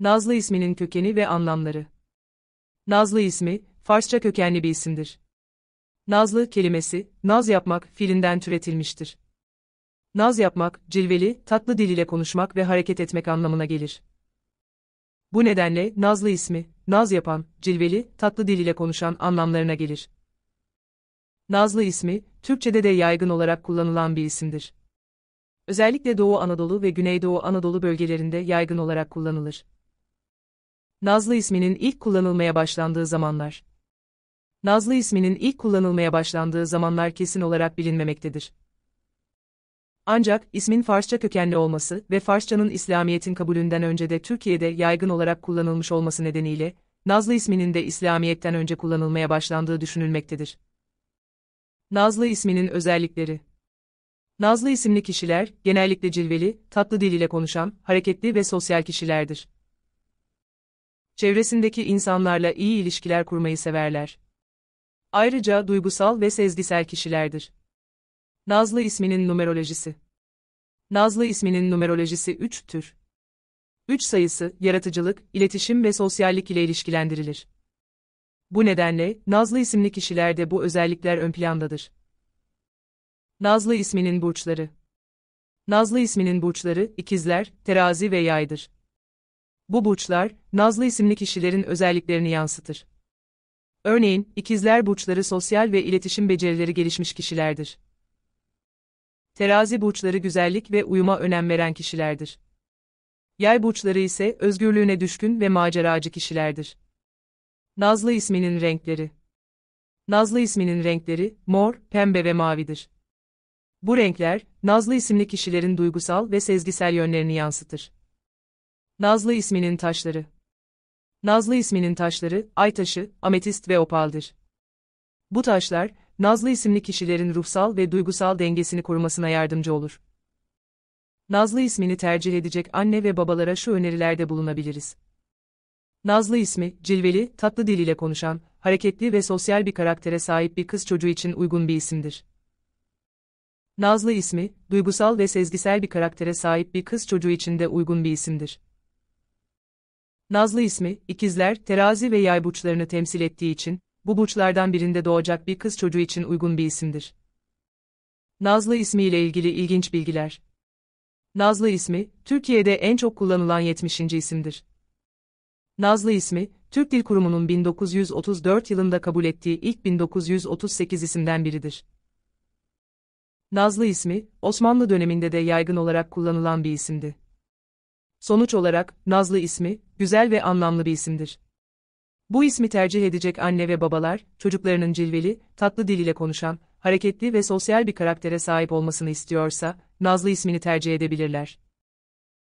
Nazlı isminin kökeni ve anlamları. Nazlı ismi, Farsça kökenli bir isimdir. Nazlı kelimesi, naz yapmak fiilinden türetilmiştir. Naz yapmak, cilveli, tatlı dil ile konuşmak ve hareket etmek anlamına gelir. Bu nedenle Nazlı ismi, naz yapan, cilveli, tatlı dil ile konuşan anlamlarına gelir. Nazlı ismi, Türkçede de yaygın olarak kullanılan bir isimdir. Özellikle Doğu Anadolu ve Güneydoğu Anadolu bölgelerinde yaygın olarak kullanılır. Nazlı isminin ilk kullanılmaya başlandığı zamanlar. Nazlı isminin ilk kullanılmaya başlandığı zamanlar kesin olarak bilinmemektedir. Ancak ismin Farsça kökenli olması ve Farsçanın İslamiyet'in kabulünden önce de Türkiye'de yaygın olarak kullanılmış olması nedeniyle Nazlı isminin de İslamiyet'ten önce kullanılmaya başlandığı düşünülmektedir. Nazlı isminin özellikleri Nazlı isimli kişiler, genellikle cilveli, tatlı dil ile konuşan, hareketli ve sosyal kişilerdir çevresindeki insanlarla iyi ilişkiler kurmayı severler. Ayrıca duygusal ve sezgisel kişilerdir. Nazlı isminin numerolojisi Nazlı isminin numerolojisi 3 tür. 3 sayısı, yaratıcılık, iletişim ve sosyallik ile ilişkilendirilir. Bu nedenle, Nazlı isimli kişilerde bu özellikler ön plandadır. Nazlı isminin burçları Nazlı isminin burçları, ikizler, terazi ve yaydır. Bu burçlar, Nazlı isimli kişilerin özelliklerini yansıtır. Örneğin, ikizler burçları sosyal ve iletişim becerileri gelişmiş kişilerdir. Terazi burçları güzellik ve uyuma önem veren kişilerdir. Yay burçları ise özgürlüğüne düşkün ve maceracı kişilerdir. Nazlı isminin renkleri Nazlı isminin renkleri, mor, pembe ve mavidir. Bu renkler, Nazlı isimli kişilerin duygusal ve sezgisel yönlerini yansıtır. Nazlı isminin taşları. Nazlı isminin taşları, ay taşı, ametist ve opaldir. Bu taşlar, Nazlı isimli kişilerin ruhsal ve duygusal dengesini korumasına yardımcı olur. Nazlı ismini tercih edecek anne ve babalara şu önerilerde bulunabiliriz. Nazlı ismi, cilveli, tatlı diliyle konuşan, hareketli ve sosyal bir karaktere sahip bir kız çocuğu için uygun bir isimdir. Nazlı ismi, duygusal ve sezgisel bir karaktere sahip bir kız çocuğu için de uygun bir isimdir. Nazlı ismi, ikizler, terazi ve yay burçlarını temsil ettiği için, bu burçlardan birinde doğacak bir kız çocuğu için uygun bir isimdir. Nazlı ismiyle ilgili ilginç bilgiler. Nazlı ismi, Türkiye'de en çok kullanılan 70. isimdir. Nazlı ismi, Türk Dil Kurumu'nun 1934 yılında kabul ettiği ilk 1938 isimden biridir. Nazlı ismi, Osmanlı döneminde de yaygın olarak kullanılan bir isimdi. Sonuç olarak, Nazlı ismi, güzel ve anlamlı bir isimdir. Bu ismi tercih edecek anne ve babalar, çocuklarının cilveli, tatlı diliyle konuşan, hareketli ve sosyal bir karaktere sahip olmasını istiyorsa, Nazlı ismini tercih edebilirler.